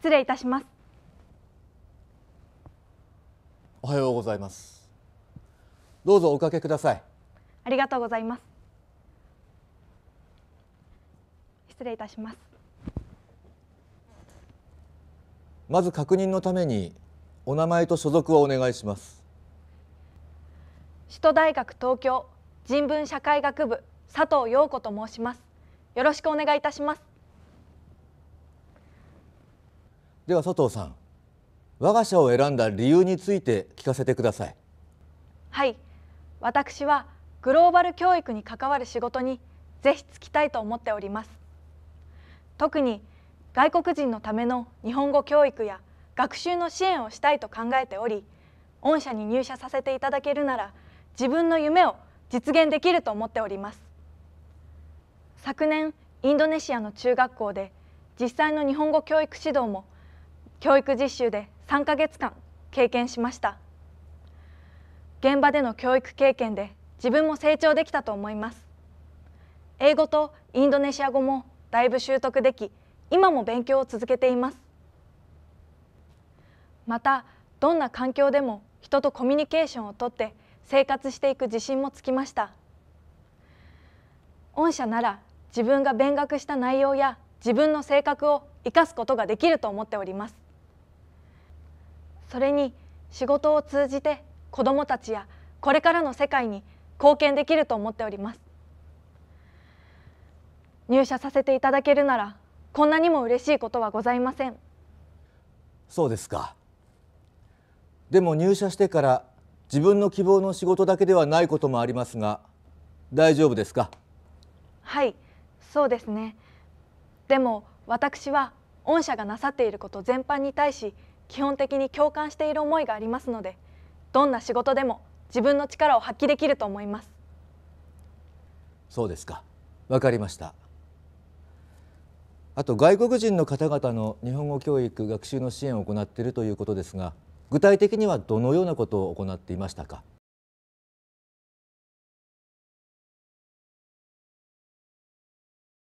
失礼いたしますおはようございますどうぞおかけくださいありがとうございます失礼いたしますまず確認のためにお名前と所属をお願いします首都大学東京人文社会学部佐藤陽子と申しますよろしくお願いいたしますでは佐藤さん我が社を選んだ理由について聞かせてくださいはい私はグローバル教育に関わる仕事にぜひ就きたいと思っております特に外国人のための日本語教育や学習の支援をしたいと考えており御社に入社させていただけるなら自分の夢を実現できると思っております昨年インドネシアの中学校で実際の日本語教育指導も教育実習で3ヶ月間経験しました現場での教育経験で自分も成長できたと思います英語とインドネシア語もだいぶ習得でき今も勉強を続けていますまたどんな環境でも人とコミュニケーションをとって生活していく自信もつきました御社なら自分が勉学した内容や自分の性格を生かすことができると思っておりますそれに仕事を通じて子どもたちやこれからの世界に貢献できると思っております入社させていただけるならこんなにも嬉しいことはございませんそうですかでも入社してから自分の希望の仕事だけではないこともありますが大丈夫ですかはいそうですねでも私は御社がなさっていること全般に対し基本的に共感している思いがありますのでどんな仕事でも自分の力を発揮できると思いますそうですかわかりましたあと外国人の方々の日本語教育学習の支援を行っているということですが具体的にはどのようなことを行っていましたか